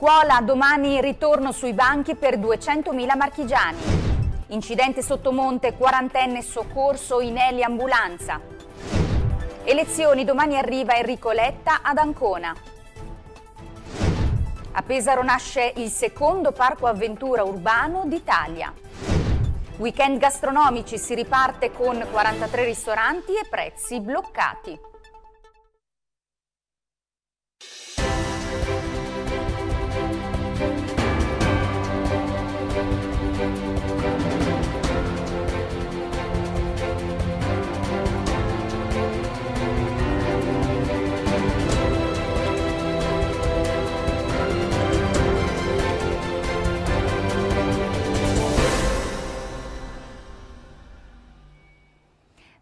Scuola, domani ritorno sui banchi per 200.000 marchigiani. Incidente sottomonte, quarantenne soccorso, in eli ambulanza. Elezioni, domani arriva Enrico Letta ad Ancona. A Pesaro nasce il secondo parco avventura urbano d'Italia. Weekend gastronomici si riparte con 43 ristoranti e prezzi bloccati.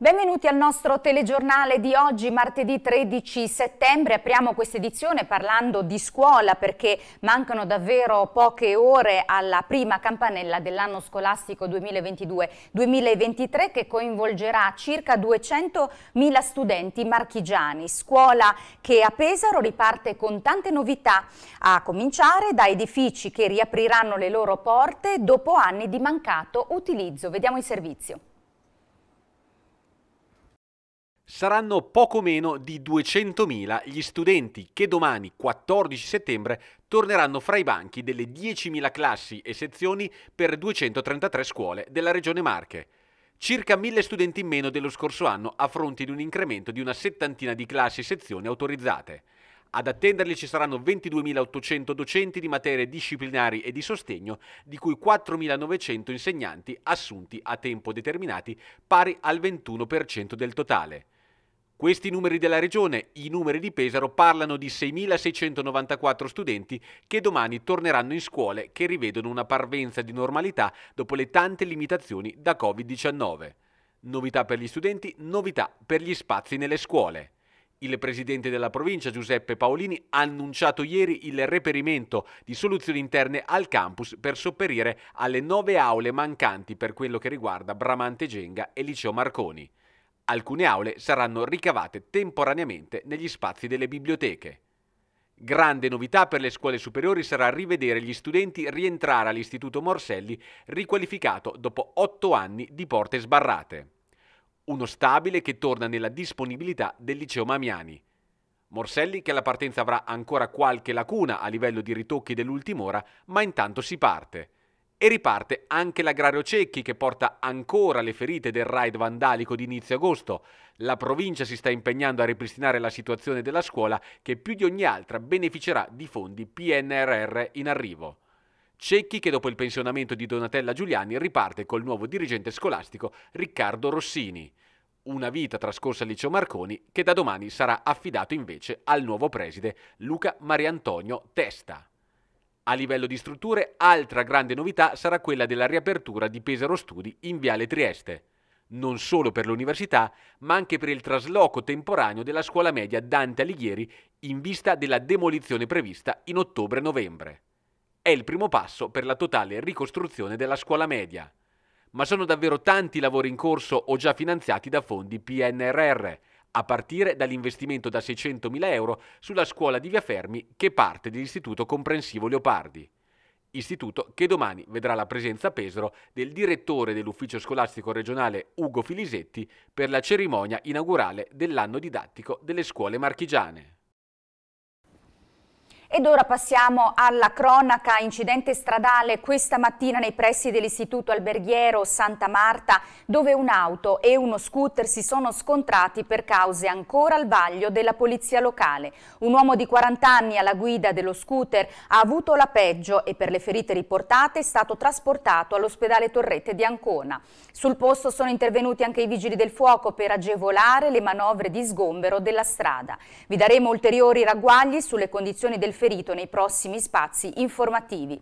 Benvenuti al nostro telegiornale di oggi, martedì 13 settembre. Apriamo questa edizione parlando di scuola perché mancano davvero poche ore alla prima campanella dell'anno scolastico 2022-2023 che coinvolgerà circa 200.000 studenti marchigiani. Scuola che a Pesaro riparte con tante novità, a cominciare da edifici che riapriranno le loro porte dopo anni di mancato utilizzo. Vediamo il servizio saranno poco meno di 200.000 gli studenti che domani 14 settembre torneranno fra i banchi delle 10.000 classi e sezioni per 233 scuole della Regione Marche. Circa 1.000 studenti in meno dello scorso anno a fronte di un incremento di una settantina di classi e sezioni autorizzate. Ad attenderli ci saranno 22.800 docenti di materie disciplinari e di sostegno, di cui 4.900 insegnanti assunti a tempo determinati, pari al 21% del totale. Questi numeri della regione, i numeri di Pesaro, parlano di 6.694 studenti che domani torneranno in scuole che rivedono una parvenza di normalità dopo le tante limitazioni da Covid-19. Novità per gli studenti, novità per gli spazi nelle scuole. Il presidente della provincia Giuseppe Paolini ha annunciato ieri il reperimento di soluzioni interne al campus per sopperire alle nove aule mancanti per quello che riguarda Bramante Genga e Liceo Marconi. Alcune aule saranno ricavate temporaneamente negli spazi delle biblioteche. Grande novità per le scuole superiori sarà rivedere gli studenti rientrare all'Istituto Morselli riqualificato dopo otto anni di porte sbarrate. Uno stabile che torna nella disponibilità del liceo Mamiani. Morselli che alla partenza avrà ancora qualche lacuna a livello di ritocchi dell'ultima ora, ma intanto si parte. E riparte anche l'agrario Cecchi che porta ancora le ferite del raid vandalico di inizio agosto. La provincia si sta impegnando a ripristinare la situazione della scuola che più di ogni altra beneficerà di fondi PNRR in arrivo. Cecchi che dopo il pensionamento di Donatella Giuliani riparte col nuovo dirigente scolastico Riccardo Rossini. Una vita trascorsa al liceo Marconi che da domani sarà affidato invece al nuovo preside Luca Mariantonio Testa. A livello di strutture, altra grande novità sarà quella della riapertura di Pesaro Studi in Viale Trieste, non solo per l'università, ma anche per il trasloco temporaneo della scuola media Dante Alighieri in vista della demolizione prevista in ottobre-novembre. È il primo passo per la totale ricostruzione della scuola media. Ma sono davvero tanti lavori in corso o già finanziati da fondi PNRR, a partire dall'investimento da 600.000 euro sulla scuola di Via Fermi che parte dell'Istituto Comprensivo Leopardi. Istituto che domani vedrà la presenza a Pesaro del direttore dell'ufficio scolastico regionale Ugo Filisetti per la cerimonia inaugurale dell'anno didattico delle scuole marchigiane. Ed ora passiamo alla cronaca incidente stradale questa mattina nei pressi dell'istituto alberghiero Santa Marta dove un'auto e uno scooter si sono scontrati per cause ancora al vaglio della polizia locale. Un uomo di 40 anni alla guida dello scooter ha avuto la peggio e per le ferite riportate è stato trasportato all'ospedale Torrette di Ancona. Sul posto sono intervenuti anche i vigili del fuoco per agevolare le manovre di sgombero della strada. Vi daremo ulteriori ragguagli sulle condizioni del ferito nei prossimi spazi informativi.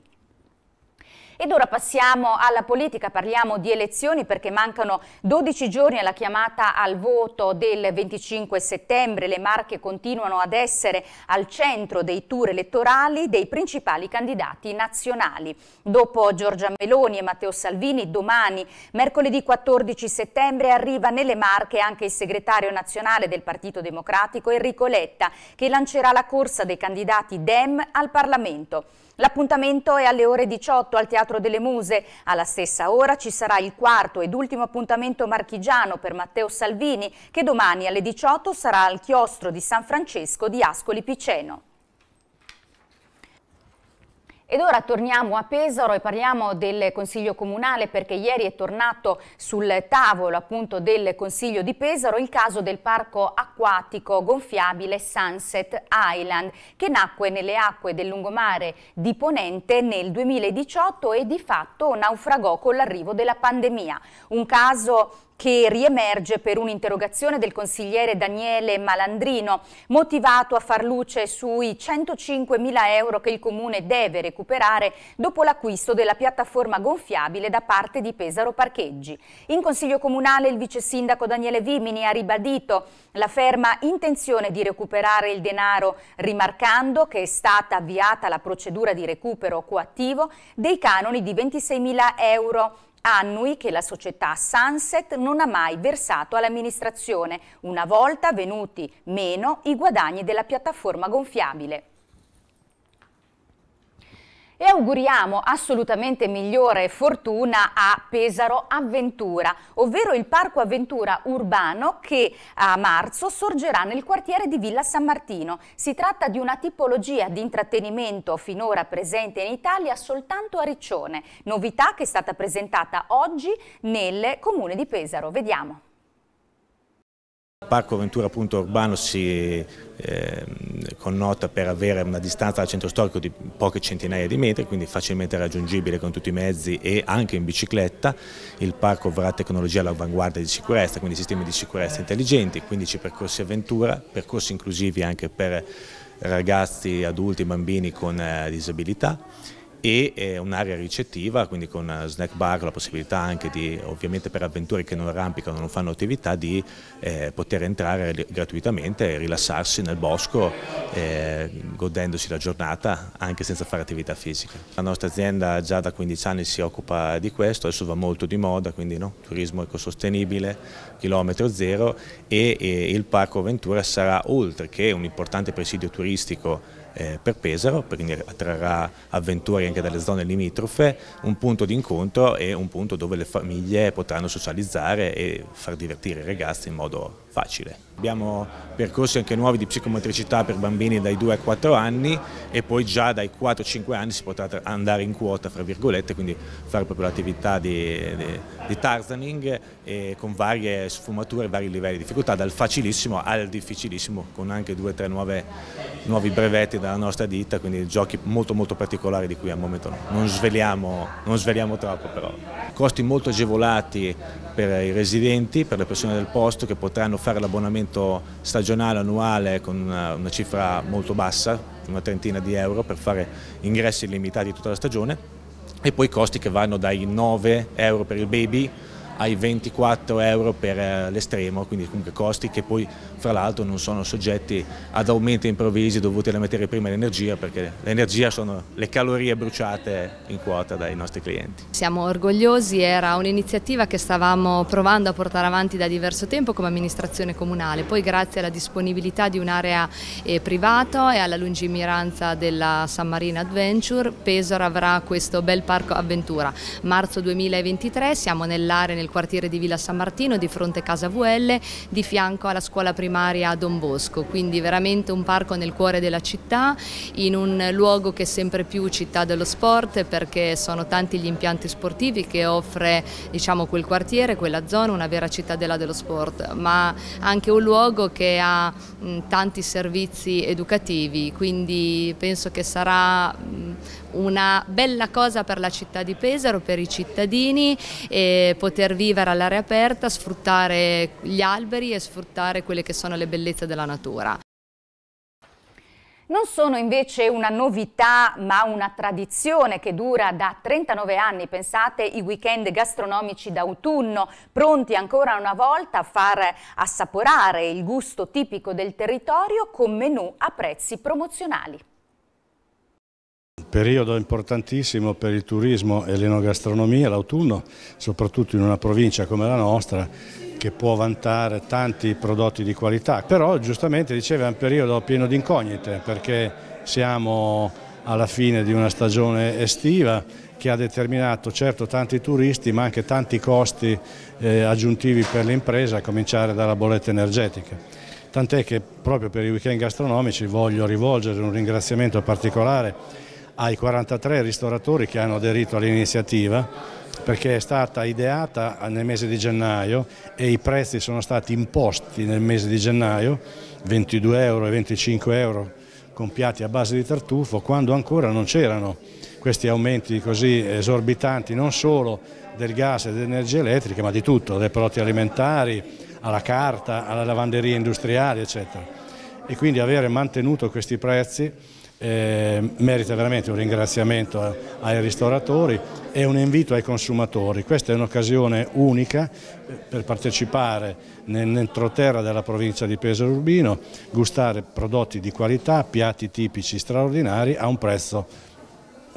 Ed ora passiamo alla politica, parliamo di elezioni perché mancano 12 giorni alla chiamata al voto del 25 settembre. Le Marche continuano ad essere al centro dei tour elettorali dei principali candidati nazionali. Dopo Giorgia Meloni e Matteo Salvini, domani, mercoledì 14 settembre, arriva nelle Marche anche il segretario nazionale del Partito Democratico Enrico Letta che lancerà la corsa dei candidati DEM al Parlamento. L'appuntamento è alle ore 18 al Teatro delle Muse. Alla stessa ora ci sarà il quarto ed ultimo appuntamento marchigiano per Matteo Salvini, che domani alle 18 sarà al chiostro di San Francesco di Ascoli Piceno. Ed ora torniamo a Pesaro e parliamo del Consiglio Comunale perché ieri è tornato sul tavolo appunto del Consiglio di Pesaro il caso del parco acquatico gonfiabile Sunset Island che nacque nelle acque del lungomare di Ponente nel 2018 e di fatto naufragò con l'arrivo della pandemia. Un caso che riemerge per un'interrogazione del consigliere Daniele Malandrino, motivato a far luce sui 105 mila euro che il Comune deve recuperare dopo l'acquisto della piattaforma gonfiabile da parte di Pesaro Parcheggi. In Consiglio Comunale il vice sindaco Daniele Vimini ha ribadito la ferma intenzione di recuperare il denaro, rimarcando che è stata avviata la procedura di recupero coattivo dei canoni di 26 mila euro annui che la società Sunset non ha mai versato all'amministrazione, una volta venuti meno i guadagni della piattaforma gonfiabile e auguriamo assolutamente migliore fortuna a Pesaro Avventura, ovvero il parco avventura urbano che a marzo sorgerà nel quartiere di Villa San Martino. Si tratta di una tipologia di intrattenimento finora presente in Italia soltanto a Riccione, novità che è stata presentata oggi nel comune di Pesaro. Vediamo. Il Parco Ventura Punto Urbano si eh, connota per avere una distanza dal centro storico di poche centinaia di metri, quindi facilmente raggiungibile con tutti i mezzi e anche in bicicletta. Il parco avrà tecnologia all'avanguardia di sicurezza, quindi sistemi di sicurezza intelligenti, 15 percorsi avventura, percorsi inclusivi anche per ragazzi, adulti, bambini con eh, disabilità e eh, un'area ricettiva, quindi con eh, snack bar, la possibilità anche di, ovviamente per avventure che non arrampicano, non fanno attività, di eh, poter entrare gratuitamente e rilassarsi nel bosco eh, godendosi la giornata anche senza fare attività fisica. La nostra azienda già da 15 anni si occupa di questo, adesso va molto di moda, quindi no? turismo ecosostenibile, chilometro zero e, e il Parco Ventura sarà oltre che un importante presidio turistico eh, per Pesaro, quindi attrarrà avventori anche dalle zone limitrofe, un punto di incontro e un punto dove le famiglie potranno socializzare e far divertire i ragazzi in modo facile. Abbiamo percorsi anche nuovi di psicomotricità per bambini dai 2 ai 4 anni e poi già dai 4 ai 5 anni si potrà andare in quota, fra virgolette, quindi fare proprio l'attività di, di, di tarzaning con varie sfumature, vari livelli di difficoltà, dal facilissimo al difficilissimo, con anche due o tre nuovi brevetti dalla nostra ditta, quindi giochi molto molto particolari di cui al momento non sveliamo, non sveliamo troppo però. Costi molto agevolati per i residenti, per le persone del posto che potranno fare l'abbonamento stagionale annuale con una, eh, una cifra molto bassa, una trentina di euro per fare ingressi illimitati tutta la stagione e poi costi che vanno dai 9 euro per il baby ai 24 euro per eh, l'estremo, quindi comunque costi che poi fra l'altro non sono soggetti ad aumenti improvvisi dovuti alle materie prime e all'energia, perché l'energia sono le calorie bruciate in quota dai nostri clienti. Siamo orgogliosi, era un'iniziativa che stavamo provando a portare avanti da diverso tempo come amministrazione comunale, poi grazie alla disponibilità di un'area eh, privata e alla lungimiranza della San Marino Adventure, Pesor avrà questo bel parco avventura. Marzo 2023 siamo nell'area nel nel quartiere di Villa San Martino, di fronte Casa VL, di fianco alla scuola primaria Don Bosco, quindi veramente un parco nel cuore della città, in un luogo che è sempre più città dello sport perché sono tanti gli impianti sportivi che offre diciamo, quel quartiere, quella zona, una vera cittadella dello sport, ma anche un luogo che ha mh, tanti servizi educativi, quindi penso che sarà mh, una bella cosa per la città di Pesaro, per i cittadini, poter vivere all'aria aperta, sfruttare gli alberi e sfruttare quelle che sono le bellezze della natura. Non sono invece una novità ma una tradizione che dura da 39 anni, pensate i weekend gastronomici d'autunno, pronti ancora una volta a far assaporare il gusto tipico del territorio con menù a prezzi promozionali periodo importantissimo per il turismo e l'enogastronomia, l'autunno, soprattutto in una provincia come la nostra che può vantare tanti prodotti di qualità, però giustamente diceva è un periodo pieno di incognite perché siamo alla fine di una stagione estiva che ha determinato certo tanti turisti ma anche tanti costi eh, aggiuntivi per l'impresa a cominciare dalla bolletta energetica tant'è che proprio per i weekend gastronomici voglio rivolgere un ringraziamento particolare ai 43 ristoratori che hanno aderito all'iniziativa perché è stata ideata nel mese di gennaio e i prezzi sono stati imposti nel mese di gennaio, 22 euro e 25 euro compiati a base di tartufo, quando ancora non c'erano questi aumenti così esorbitanti non solo del gas e dell'energia elettrica ma di tutto, dai prodotti alimentari, alla carta, alla lavanderia industriale eccetera. E quindi avere mantenuto questi prezzi eh, merita veramente un ringraziamento ai ristoratori e un invito ai consumatori. Questa è un'occasione unica eh, per partecipare nell'entroterra della provincia di Pesaro Urbino, gustare prodotti di qualità, piatti tipici straordinari a un prezzo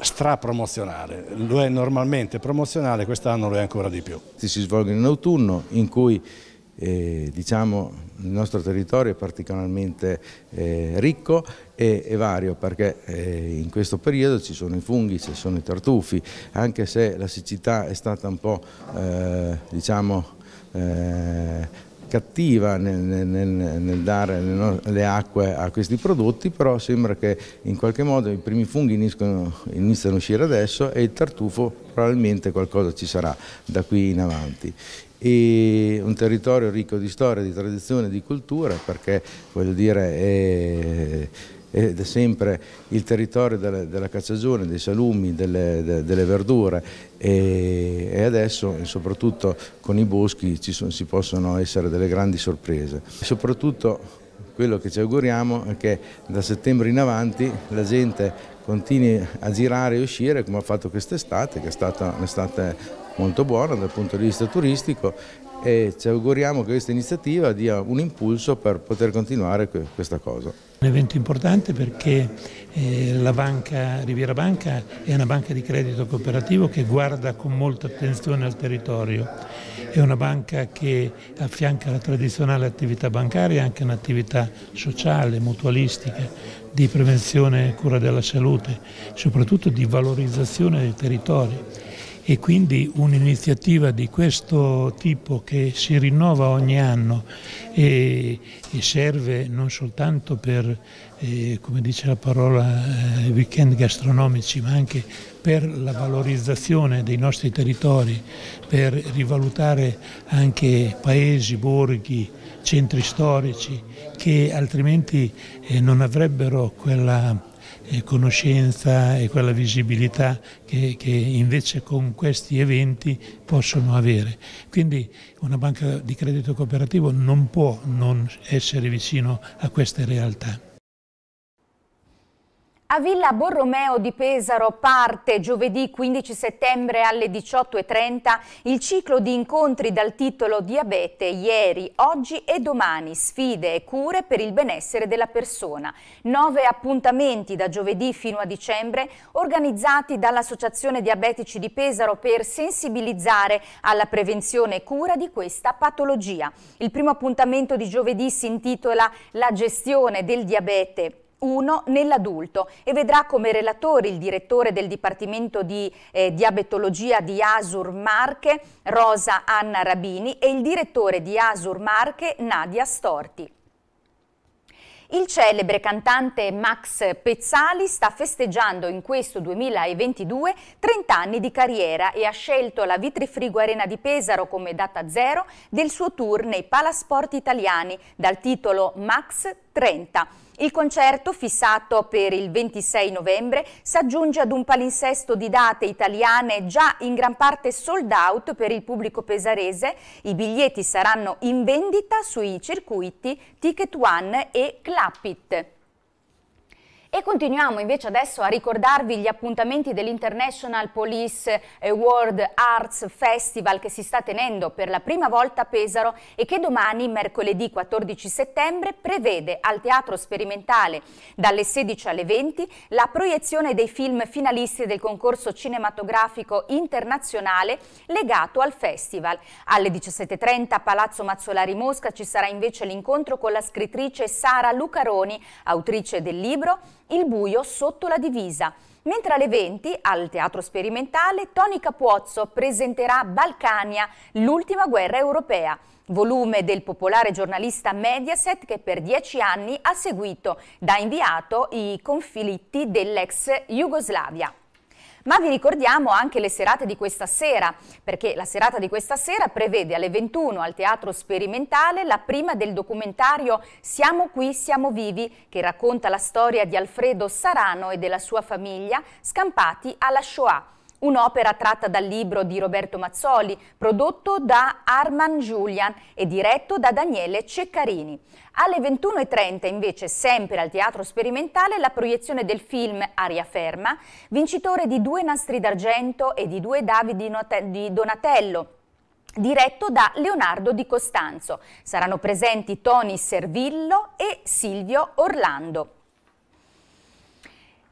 strapromozionale, lo è normalmente promozionale, quest'anno lo è ancora di più. Si svolgono in autunno in cui eh, diciamo, il nostro territorio è particolarmente eh, ricco e, e, vario perché eh, in questo periodo ci sono i funghi, ci sono i tartufi, anche se la siccità è stata un po' eh, diciamo, eh, cattiva nel, nel, nel, dare le, acque a questi prodotti, però sembra che in qualche modo i primi funghi iniziano, iniziano a uscire adesso e il tartufo probabilmente qualcosa ci sarà da qui in avanti e un territorio ricco di storia, di tradizione, di cultura, perché voglio dire è, è sempre il territorio della, della cacciagione, dei salumi, delle, de, delle verdure e, e, adesso soprattutto con i boschi ci sono, si possono essere delle grandi sorprese. Soprattutto quello che ci auguriamo è che da settembre in avanti la gente continui a girare e uscire come ha fatto quest'estate, che è stata un'estate molto buona dal punto di vista turistico e ci auguriamo che questa iniziativa dia un impulso per poter continuare questa cosa. Un evento importante perché eh, la banca Riviera Banca è una banca di credito cooperativo che guarda con molta attenzione al territorio, è una banca che affianca la tradizionale attività bancaria anche un'attività sociale, mutualistica, di prevenzione e cura della salute, soprattutto di valorizzazione del territorio e quindi un'iniziativa di questo tipo che si rinnova ogni anno e, e serve non soltanto per, eh, come dice la parola, eh, weekend gastronomici, ma anche per la valorizzazione dei nostri territori, per rivalutare anche paesi, borghi, centri storici che altrimenti eh, non avrebbero quella conoscenza e quella visibilità che, che, invece con questi eventi possono avere. Quindi una banca di credito cooperativo non può non essere vicino a queste realtà. A Villa Borromeo di Pesaro parte giovedì 15 settembre alle 18.30 il ciclo di incontri dal titolo Diabete ieri, oggi e domani, sfide e cure per il benessere della persona. Nove appuntamenti da giovedì fino a dicembre organizzati dall'Associazione Diabetici di Pesaro per sensibilizzare alla prevenzione e cura di questa patologia. Il primo appuntamento di giovedì si intitola La gestione del diabete 1 nell'adulto e vedrà come relatori il direttore del Dipartimento di eh, Diabetologia di Asur Marche, Rosa Anna Rabini, e il direttore di Asur Marche, Nadia Storti. Il celebre cantante Max Pezzali sta festeggiando in questo 2022 30 anni di carriera e ha scelto la Vitrifrigo Arena di Pesaro come data zero del suo tour nei palasport italiani dal titolo Max 30. Il concerto, fissato per il 26 novembre, si aggiunge ad un palinsesto di date italiane già in gran parte sold out per il pubblico pesarese. I biglietti saranno in vendita sui circuiti Ticket One e Clapit. E continuiamo invece adesso a ricordarvi gli appuntamenti dell'International Police eh, World Arts Festival che si sta tenendo per la prima volta a Pesaro e che domani, mercoledì 14 settembre, prevede al Teatro Sperimentale dalle 16 alle 20 la proiezione dei film finalisti del concorso cinematografico internazionale legato al festival. Alle 17.30 a Palazzo Mazzolari Mosca ci sarà invece l'incontro con la scrittrice Sara Lucaroni, autrice del libro il buio sotto la divisa. Mentre alle 20, al Teatro Sperimentale, Toni Capuozzo presenterà Balcania, l'ultima guerra europea, volume del popolare giornalista Mediaset che per dieci anni ha seguito da inviato i conflitti dell'ex Jugoslavia ma vi ricordiamo anche le serate di questa sera, perché la serata di questa sera prevede alle 21 al Teatro Sperimentale la prima del documentario Siamo qui, siamo vivi, che racconta la storia di Alfredo Sarano e della sua famiglia scampati alla Shoah Un'opera tratta dal libro di Roberto Mazzoli, prodotto da Arman Julian e diretto da Daniele Ceccarini. Alle 21.30 invece, sempre al Teatro Sperimentale, la proiezione del film Aria Ferma, vincitore di due nastri d'argento e di due Davidi di Donatello, diretto da Leonardo Di Costanzo. Saranno presenti Tony Servillo e Silvio Orlando.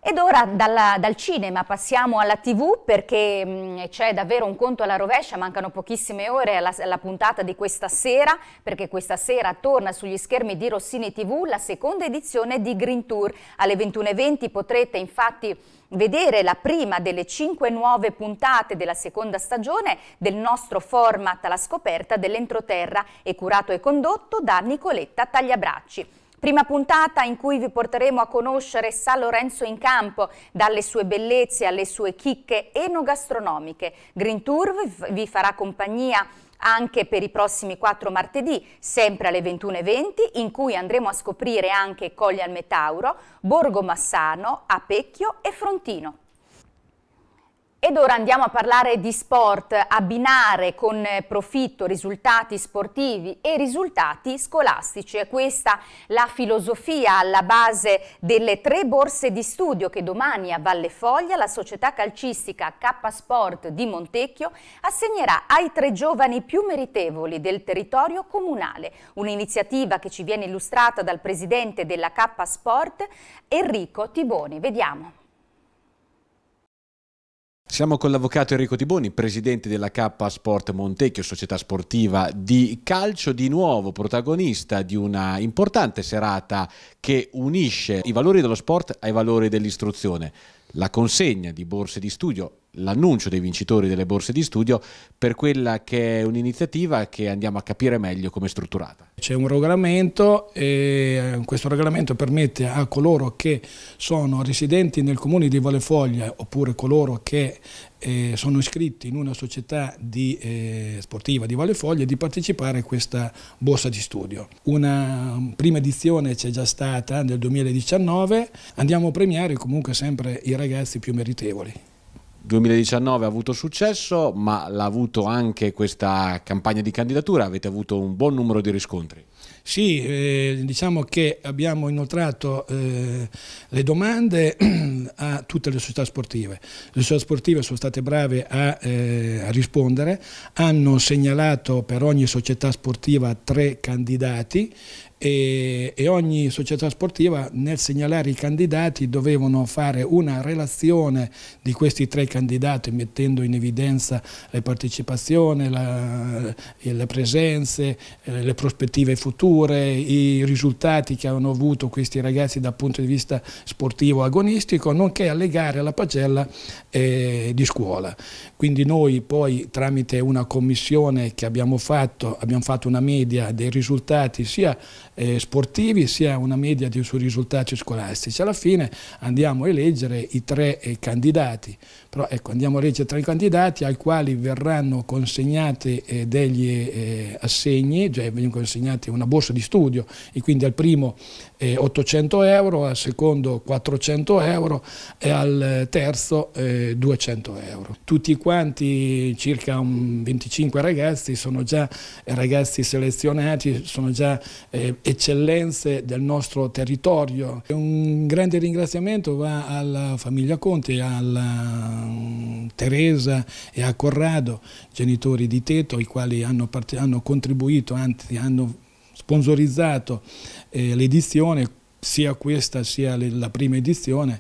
Ed ora dalla, dal cinema passiamo alla tv perché mm, c'è davvero un conto alla rovescia, mancano pochissime ore alla, alla, puntata di questa sera perché questa sera torna sugli schermi di Rossini TV la seconda edizione di Green Tour. Alle 21.20 potrete infatti vedere la prima delle cinque nuove puntate della seconda stagione del nostro format La scoperta dell'entroterra è curato e condotto da Nicoletta Tagliabracci. Prima puntata in cui vi porteremo a conoscere San Lorenzo in campo, dalle sue bellezze alle sue chicche enogastronomiche. Green Tour vi farà compagnia anche per i prossimi quattro martedì, sempre alle 21.20, in cui andremo a scoprire anche Colli al Metauro, Borgo Massano, Apecchio e Frontino. Ed ora andiamo a parlare di sport, abbinare con profitto risultati sportivi e risultati scolastici. È questa la filosofia alla base delle tre borse di studio che domani a Valle Foglia la società calcistica K Sport di Montecchio assegnerà ai tre giovani più meritevoli del territorio comunale. Un'iniziativa che ci viene illustrata dal presidente della K Sport, Enrico Tiboni. Vediamo. Siamo con l'avvocato Enrico Tiboni, presidente della K Sport Montecchio, società sportiva di calcio, di nuovo protagonista di una importante serata che unisce i valori dello sport ai valori dell'istruzione. La consegna di borse di studio l'annuncio dei vincitori delle borse di studio per quella che è un'iniziativa che andiamo a capire meglio come è strutturata. C'è un regolamento e eh, questo regolamento permette a coloro che sono residenti nel comune di Valefoglia oppure coloro che eh, sono iscritti in una società di, eh, sportiva di Valefoglia di partecipare a questa borsa di studio. Una prima edizione c'è già stata nel 2019, andiamo a premiare comunque sempre i ragazzi più meritevoli. 2019 ha avuto successo, ma l'ha avuto anche questa campagna di candidatura, avete avuto un buon numero di riscontri. Sì, eh, diciamo che abbiamo inoltrato eh, le domande a tutte le società sportive. Le società sportive sono state brave a, eh, a rispondere, hanno segnalato per ogni società sportiva tre candidati e, e, ogni società sportiva nel segnalare i candidati dovevano fare una relazione di questi tre candidati mettendo in evidenza le partecipazioni, la, eh, le presenze, eh, le prospettive future, i risultati che hanno avuto questi ragazzi dal punto di vista sportivo agonistico, nonché allegare alla pagella eh, di scuola. Quindi noi poi tramite una commissione che abbiamo fatto, abbiamo fatto una media dei risultati sia eh, sportivi sia una media dei suoi risultati scolastici. Alla fine andiamo a eleggere i tre eh, candidati però ecco, andiamo a leggere tra i candidati ai quali verranno consegnate eh, degli eh, assegni, cioè vengono consegnate una borsa di studio e quindi al primo eh, 800 euro, al secondo 400 euro e al terzo 200 eh, euro. Tutti quanti, circa 25 ragazzi, sono già ragazzi selezionati, sono già eh, eccellenze del nostro territorio. Un grande ringraziamento va alla famiglia Conte alla Teresa e a Corrado, genitori di Teto, i quali hanno, hanno contribuito, anzi hanno sponsorizzato eh, l'edizione sia questa sia la prima edizione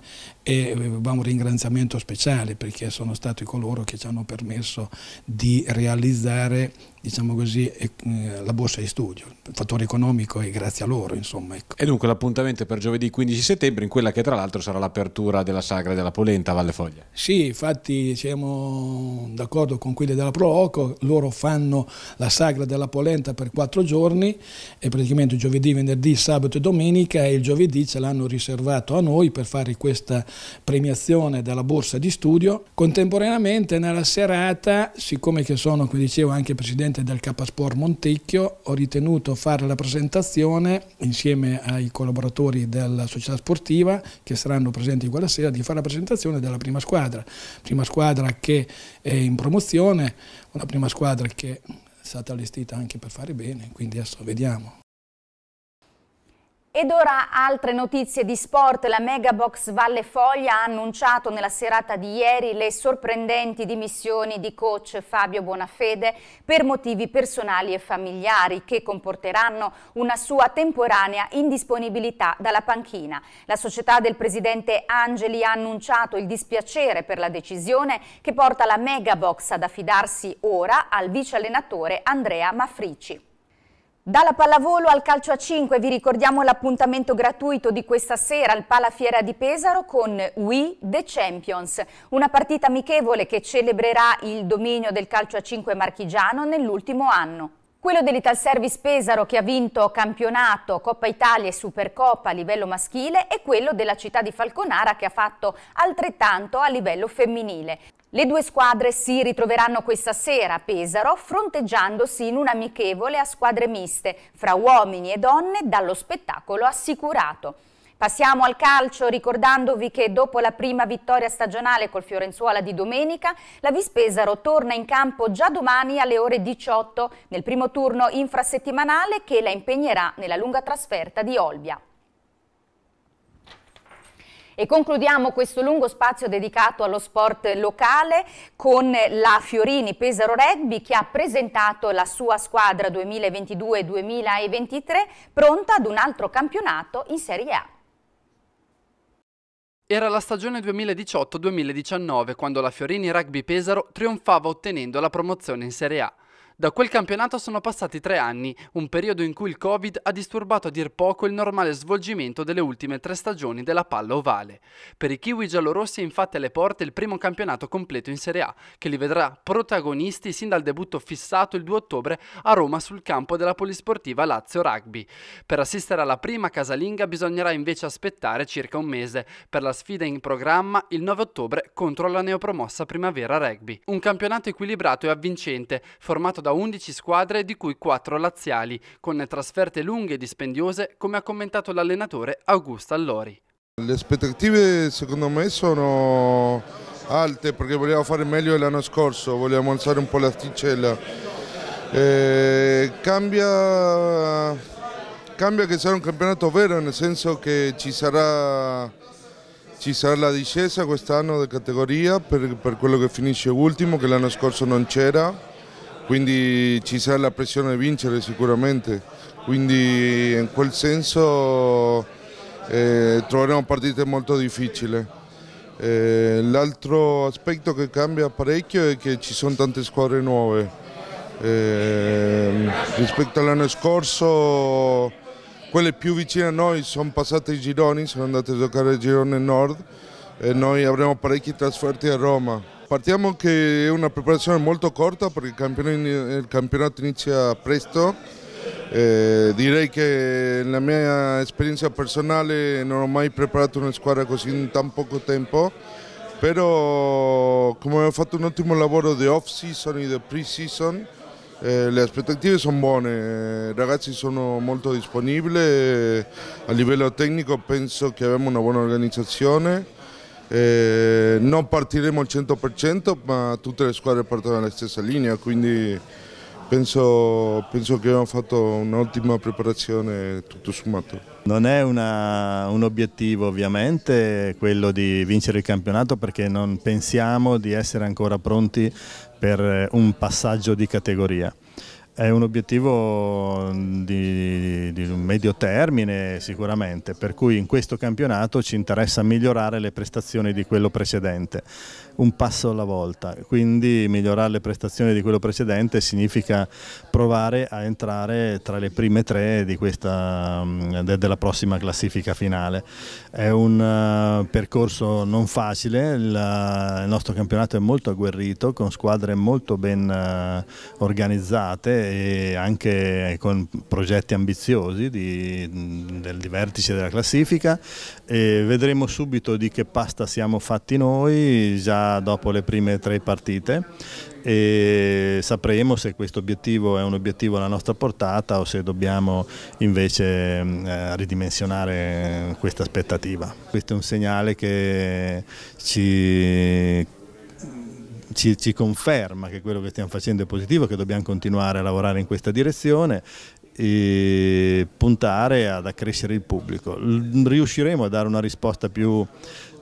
e eh, va un ringraziamento speciale perché sono stati coloro che ci hanno permesso di realizzare diciamo così, eh, la borsa di studio. Il fattore economico è grazie a loro. Insomma, ecco. E dunque l'appuntamento per giovedì 15 settembre in quella che tra l'altro sarà l'apertura della Sagra della Polenta a Valle Foglia. Sì, infatti siamo d'accordo con quelli della Prooco, loro fanno la Sagra della Polenta per quattro giorni e praticamente giovedì, venerdì, sabato e domenica e il giovedì ce l'hanno riservato a noi per fare questa premiazione della borsa di studio. Contemporaneamente nella serata, siccome che sono, come dicevo, anche presidente del Capasport Montecchio, ho ritenuto fare la presentazione insieme ai collaboratori della società sportiva che saranno presenti quella sera di fare la presentazione della prima squadra, prima squadra che è in promozione, una prima squadra che è stata allestita anche per fare bene, quindi adesso vediamo. Ed ora altre notizie di sport. La Megabox Valle Foglia ha annunciato nella serata di ieri le sorprendenti dimissioni di coach Fabio Bonafede per motivi personali e familiari che comporteranno una sua temporanea indisponibilità dalla panchina. La società del presidente Angeli ha annunciato il dispiacere per la decisione che porta la Megabox ad affidarsi ora al vice allenatore Andrea Mafrici. Dalla pallavolo al calcio a 5 vi ricordiamo l'appuntamento gratuito di questa sera al Palafiera di Pesaro con We The Champions, una partita amichevole che celebrerà il dominio del calcio a 5 marchigiano nell'ultimo anno. Quello dell'Ital Service Pesaro che ha vinto campionato, Coppa Italia e Supercoppa a livello maschile e quello della città di Falconara che ha fatto altrettanto a livello femminile. Le due squadre si ritroveranno questa sera a Pesaro fronteggiandosi in un amichevole a squadre miste fra uomini e donne dallo spettacolo assicurato. Passiamo al calcio ricordandovi che dopo la prima vittoria stagionale col Fiorenzuola di domenica, la Vispesaro torna in campo già domani alle ore 18 nel primo turno infrasettimanale che la impegnerà nella lunga trasferta di Olbia. E concludiamo questo lungo spazio dedicato allo sport locale con la Fiorini Pesaro Rugby che ha presentato la sua squadra 2022-2023 pronta ad un altro campionato in Serie A. Era la stagione 2018-2019 quando la Fiorini Rugby Pesaro trionfava ottenendo la promozione in Serie A. Da quel campionato sono passati tre anni, un periodo in cui il Covid ha disturbato a dir poco il normale svolgimento delle ultime tre stagioni della palla ovale. Per i kiwi giallorossi è infatti alle porte il primo campionato completo in Serie A, che li vedrà protagonisti sin dal debutto fissato il 2 ottobre a Roma sul campo della polisportiva Lazio Rugby. Per assistere alla prima casalinga bisognerà invece aspettare circa un mese per la sfida in programma il 9 ottobre contro la neopromossa Primavera Rugby. Un campionato equilibrato e avvincente, formato da 11 squadre di cui 4 laziali, con trasferte lunghe e dispendiose come ha commentato l'allenatore Augusto Allori. Le aspettative secondo me sono alte perché vogliamo fare meglio dell'anno scorso, vogliamo alzare un po' l'asticella. Eh, cambia, cambia che sarà un campionato vero, nel senso che ci sarà, ci sarà la discesa quest'anno di categoria per, per quello che finisce ultimo, che l'anno scorso non c'era quindi ci sarà la pressione di vincere sicuramente, quindi in quel senso eh, troveremo partite molto difficili. Eh, L'altro aspetto che cambia parecchio è che ci sono tante squadre nuove. Eh, rispetto all'anno scorso quelle più vicine a noi sono passate i gironi, sono andate a giocare il girone nord e noi avremo parecchi trasferti a Roma. Partiamo che è una preparazione molto corta perché il campionato, inizia presto. Eh, direi che nella mia esperienza personale non ho mai preparato una squadra così in tan poco tempo, però come ho fatto un ottimo lavoro di off-season e di pre-season, eh, le aspettative sono buone, eh, i ragazzi sono molto disponibili, eh, a livello tecnico penso che abbiamo una buona organizzazione eh, non partiremo al 100% ma tutte le squadre partono nella stessa linea quindi penso, penso che abbiamo fatto un'ottima preparazione tutto sommato. Non è una, un obiettivo ovviamente quello di vincere il campionato perché non pensiamo di essere ancora pronti per un passaggio di categoria è un obiettivo mm, di, di, medio termine sicuramente, per cui in questo campionato ci interessa migliorare le prestazioni di quello precedente un passo alla volta, quindi migliorare le prestazioni di quello precedente significa provare a entrare tra le prime tre questa, mm, della prossima classifica finale. È un eh, percorso non facile, eh, il nostro campionato è molto agguerrito, con squadre molto ben eh, organizzate e anche con progetti ambiziosi di, mm, del vertice della classifica e vedremo subito di che pasta siamo fatti noi, già dopo le prime tre partite e sapremo se questo obiettivo è un obiettivo alla nostra portata o se dobbiamo invece mm, eh, ridimensionare questa aspettativa. Questo è un segnale che ci ci, ci, conferma che quello che stiamo facendo è positivo, che dobbiamo continuare a lavorare in questa direzione e puntare ad accrescere il pubblico. Riusciremo a dare una risposta più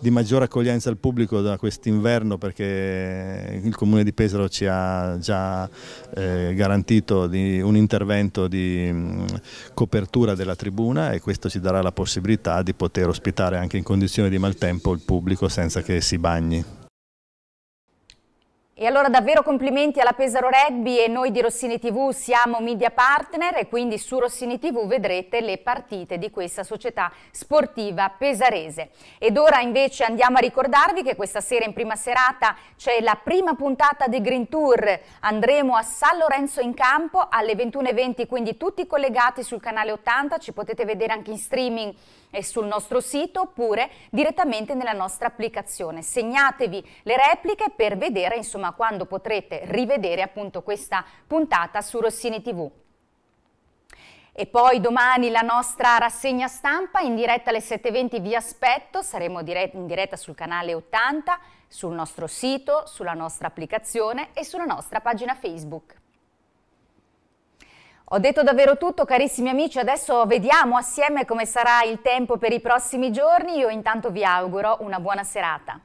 di maggiore accoglienza al pubblico da quest'inverno perché il comune di Pesaro ci ha già eh, garantito un intervento di mh, mm, copertura della tribuna e questo ci darà la possibilità di poter ospitare anche in condizioni di maltempo il pubblico senza che si bagni. E allora davvero complimenti alla Pesaro Rugby e noi di Rossini TV siamo media partner e quindi su Rossini TV vedrete le partite di questa società sportiva pesarese. Ed ora invece andiamo a ricordarvi che questa sera in prima serata c'è la prima puntata di Green Tour. Andremo a San Lorenzo in campo alle 21.20, quindi tutti collegati sul canale 80, ci potete vedere anche in streaming è sul nostro sito oppure direttamente nella nostra applicazione. Segnatevi le repliche per vedere insomma quando potrete rivedere appunto questa puntata su Rossini TV. E poi domani la nostra rassegna stampa in diretta alle 7.20 vi aspetto, saremo in diretta sul canale 80, sul nostro sito, sulla nostra applicazione e sulla nostra pagina Facebook. Ho detto davvero tutto, carissimi amici, adesso vediamo assieme come sarà il tempo per i prossimi giorni. Io intanto vi auguro una buona serata.